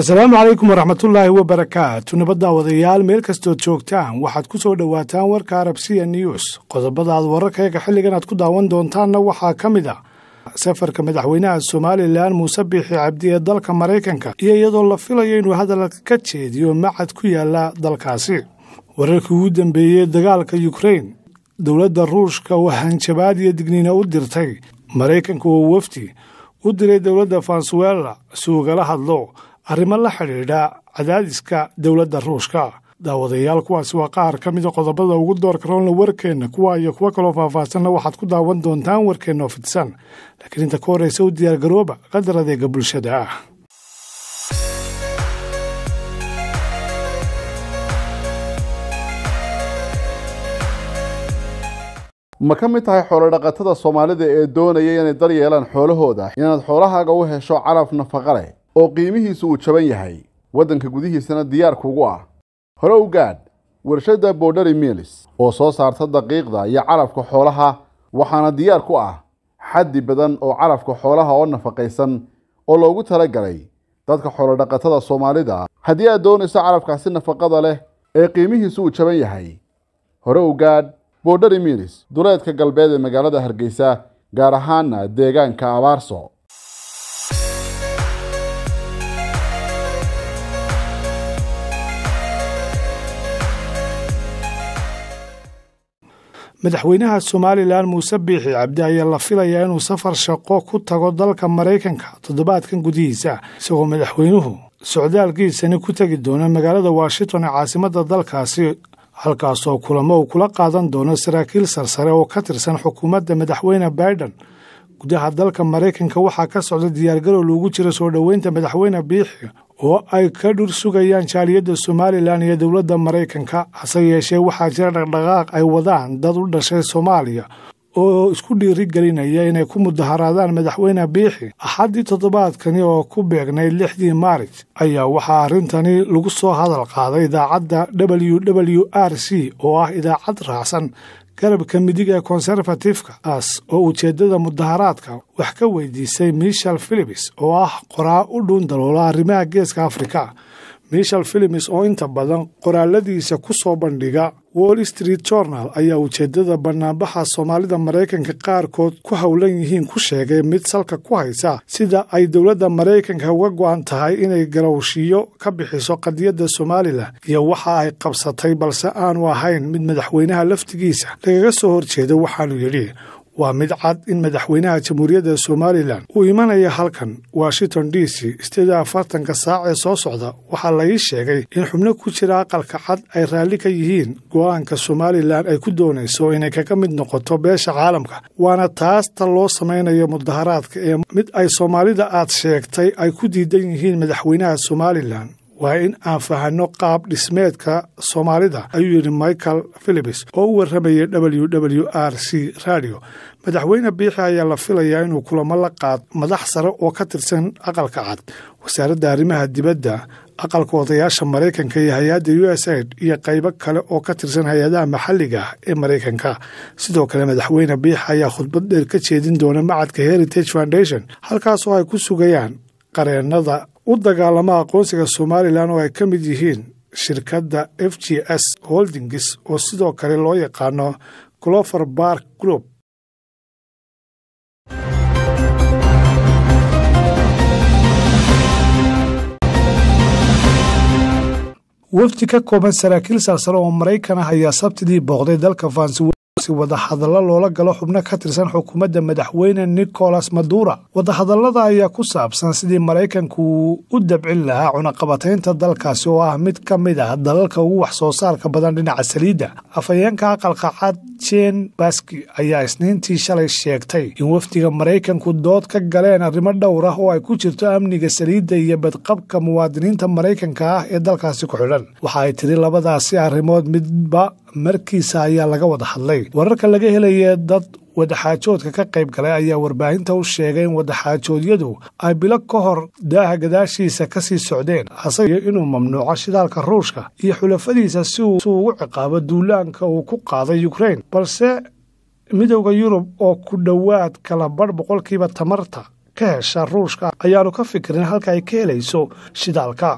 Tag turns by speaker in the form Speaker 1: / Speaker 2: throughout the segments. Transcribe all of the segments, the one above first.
Speaker 1: assalaamu calaykum waraxmatullaahi wabarakaatu nabad daawadayaal meel kastood joogtaan waxaad ku soo dhowaataan warka arabsiya news qodobada aad wararkayga xilligan aad ku daawan doontaanna waxaa ka mid a safarka madaxweynaha somalilan muuse biixi cabdi ee dalka maraykanka iyo iyadoo la filayo inuu hadal ka jeediyo macad ku yaalla dalkaasi wararkii ugu dambeeyey dagaalka yukrain dowladda ruushka oo hanjabaad iyo digniina u dirtay maraykanka oo wafdi u diray dowladda fansuela si ugala hadlo arrimo la xidhiidha cadaadiska dowladda ruushka daawadayaal kuwaasi waa qaar ka mida ah qodobada ugu doorka warkeenna kuwa iyo kuwo kaloo faahfaahsanna waxaad ku daawan doontaan warkeenna oo fidsan laakiin inta ka horeysa u diyaargarooba qadar adeega bulshada ah ma ka mid tahay xoolodhaqatada soomaalida ee doonaya inay daryeelaan xoolahooda inaad xoolahaaga u hesho calaf nafaqa leh oo qiimihiisu uu jaban yahay waddanka gudihiisana diyaar kugu ah hore u gaadh warshadda borderi milis oo soo saarta daqiiqda iyo calafka xoolaha waxaana diyaar ku ah xaddi badan oo carafka xoolaha oo nafaqaysan oo loogu talagalay dadka xoolodhaqatada soomaalida haddii aad doonayso carafkaasi nafaqada leh ee qiimihiisu uu jaban yahay hore u gaadh borderi duleedka galbeed ee magaalada hargeysa gaar ahaana deegaanka abaarso madaxweynaha somalilan muuse biixi cabdi ayaa la filayaa inuu safar shaqo ku tago dalka maraykanka toddobaadkan gudihiisa isagoo madaxweynuhu socdaalkiisani ku tegi doona magaalada washington ee caasimadda dalkaasi halkaasoo kulamo uu kula qaadan doono saraakiil sarsare oo ka tirsan xukuumadda madaxweyne baiden gudaha dalka maraykanka waxaa ka socda diyaargarow loogu jira soo dhoweynta madaxweyne biixi oo ay ka dhur sugayaan jaaliyadda somalilan iyo dowladda maraykanka hase yeeshee waxaa jira dhaqdhaqaaq ay wadaan dad u dhashay soomaaliya oo isku dhiiri gelinaya inay ku mudaharaadaan madaxweyne biixi axaddii toddobaadkani oo ku beegnay lixdii maaris ayaa waxaa arrintani lagu soo hadal qaaday idaacadda w w r c oo ah idaacad raacsan garabka midig ee konserfatifka as oo ujeeddada mudaharaadka wax ka weydiisay michel philips oo ah qoraa u dhuun daloola arrimaha geeska afrika michel philips oo inta badan qoraalladiisa ku soo bandhiga wall street journal ayaa ujeeddada bannaanbaxa soomaalida maraykanka qaarkood ku howlan yihiin ku sheegay mid salka ku haysa sida ay dowladda maraykanka uga go'an tahay inay garowshiyo ka bixiso qadiyadda somalilan iyo waxa ay qabsatay balse aanu ahayn mid madaxweynaha laftigiisa lagaga soo horjeeda waxaanu yidhi waa mid cad in madaxweynaha jamhuuriyadda somalilan uu imanaya halkan washington d c istada afartanka saac ee soo socda waxaa laii sheegay in xubno ku jira aqalka cad ay raalli ka yihiin go'aanka somalilan ay ku doonayso inay kaga mid noqoto beesha caalamka waana taas ta loo samaynayo mudaharaadka ee mid ay soomaalida aad sheegtay ay ku diidan yihiin madaxweynaha somalilan waa in aan fahanno qaab dhismeedka soomaalida ayuu yidhi michael philips oo u warramayay w w r c radio madaxweyne biixi ayaa la filayaa inuu kulamo la qaad madax sare oo ka tirsan aqalka cad wasaaradda arrimaha dibadda aqalka odayaasha maraykanka iyo hay-adda u s aid iyo qaybo kale oo ka tirsan hay-adaha maxalliga ah ee maraykanka sidoo kale madaxweyne biix ayaa khudbad dheer ka jeedin doona macadka heritage foundation halkaasoo ay ku sugayaan qareennada u dagaalama aqoonsiga somalilan oo ay ka mid yihiin shirkadda f g s holdings oo sidoo kale loo yaqaano clover bark group wafdi ka kooban saraakiil sarsare oo maraykan ah ayaa sabtidii booqday dalka fansi si wadahadallo loola galo xubno ka tirsan xukuumadda madaxweyne nicolas madura wadahadallada ayaa ku saabsan sidii maraykanku u dabcin lahaa cunaqabataynta dalkaasi oo ah mid ka mid ah dalalka ugu wax soo saarka badan dhinaca saliidda afhayeenka aqalka cad jen baski ayaa isniintii shalay sheegtay in wafdiga maraykanku dood ka galeen arrimo dhowr ah oo ay ku jirto amniga saliidda iyo badqabka muwaadiniinta maraykanka ah ee dalkaasi ku xidhan waxa ay tiri labadaasi arrimood midba markiisa ayaa laga wada hadlay wararka laga helaya dad wadaxaajoodka ka qayb galay ayaa warbaahinta u sheegay in wadaxaajoodyadu ay bilo ka hor daaha gadaashiisa ka sii socdeen asaga inuu mamnuuco shidaalka ruushka iyo xulafadiisa si uu ugu ciqaabo duulaanka uu ku qaaday yukrain balse midowda yurub oo ku dhowaad kala badh boqolkiiba tamarta ka hesha ruushka ayaanu ka fikirin halka ay ka helayso shidaalka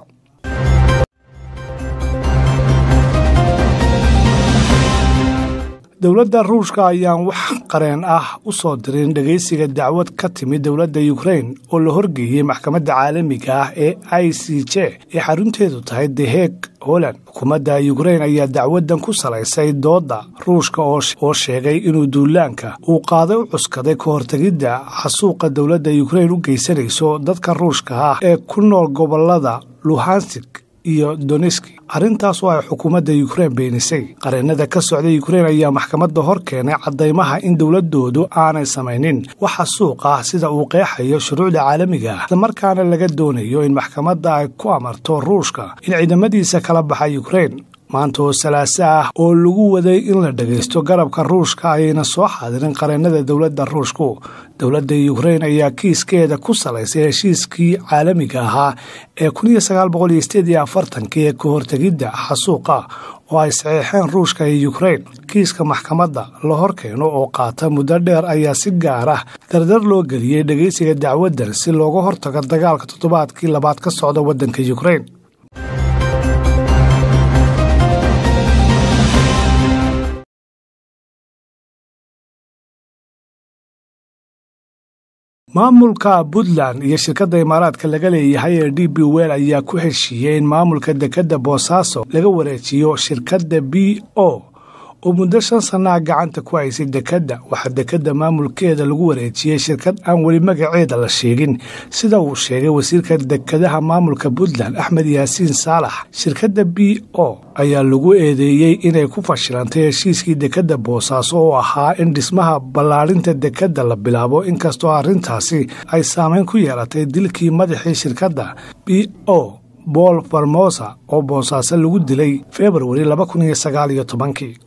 Speaker 1: dowladda ruushka ayaan wax qareen ah u soo dirin dhegaysiga dacwad ka timid dowladda ukrain oo la horgeeyey maxkamadda caalamiga ah ee i c j ee xarunteedu tahay deheeg holand xukuumadda ukrain ayaa dacwaddan ku salaysay doodda ruushka oo sheegay inuu duulaanka uu qaaday u cuskaday ka hortegidda xasuuqa dowladda yukrain u geysanayso dadka ruushka ah ee ku nool gobollada luhansig iyo doneski arrintaas oo ay xukuumadda yukrein beenisay qareennada ka socda yukrein ayaa maxkamadda hor keenay caddaymaha in dowladdoodu aanay samaynin waxa suuq ah sida uu qeexayo shuruucda caalamiga ah islamarkaana laga doonayo in maxkamadda ay ku amarto ruushka in ciidamadiisa kala baxa yukrein maanta oo salaaso ah oo lagu waday in la dhagaysto garabka ruushka ayayna soo xaadirin qareennada dowladda ruushku dowladda yukrein ayaa kiiskeeda ku salaysay heshiiskii caalamiga ahaa ee ee ka hortegidda xasuuqa oo ay saxiixeen ruushka iyo yukrein kiiska maxkamadda la hor keeno oo qaata muddo dheer ayaa si gaar ah dardar loo geliyey dhegaysiga dacwaddan si looga hortago dagaalka toddobaadkii labaad ka socda waddanka yukrein maamulka puntland iyo shirkadda imaaraadka laga leeyahay ee d b wel ayaa ku heshiiyey in maamulka dekedda boosaaso laga wareejiyo shirkadda b o oo muddo shan sannaa gacanta ku haysay dekedda waxaa dekedda maamulkeeda lagu wareejiyey shirkad aan weli magaceeda la sheegin sida uu sheegay wasiirka dekadaha maamulka puntland axmed yaasiin saalax shirkadda b o ayaa lagu eedeeyey inay ku fashilantay heshiiskii dekedda boosaaso oo ahaa in dhismaha ballaarinta dekedda la bilaabo inkastoo arrintaasi ay saamayn ku yeelatay dilkii madaxii shirkadda b o bool farmosa oo boosaaso lagu dilay februari laba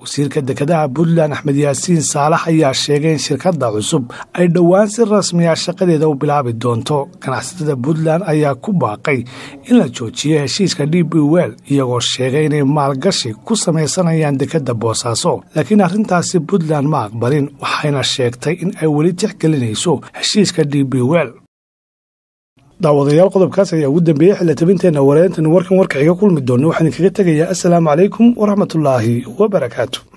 Speaker 1: wasiirka dekedaha puntland axmed yaasiin saalax ayaa sheegay in shirkadda cusub ay dhowaan si rasmiya ah shaqadeeda u bilaabi doonto ganacsatada puntland ayaa ku baaqay in la joojiyo heshiiska d b wel iyagoo sheegay inay maalgashi ku samaysanayaan dekedda boosaaso laakiin arrintaasi puntland ma aqbalin waxayna sheegtay in ay weli tixgelinayso heshiiska d b wel daawadayaal qodobkaas ayaa ugu dambeeyey xilla tabinteenna wareyntan warkan warkaxiga kulmi doonno waxaan kaga tegayaa assalaamu calaykum waraxmatullaahi wabarakaatu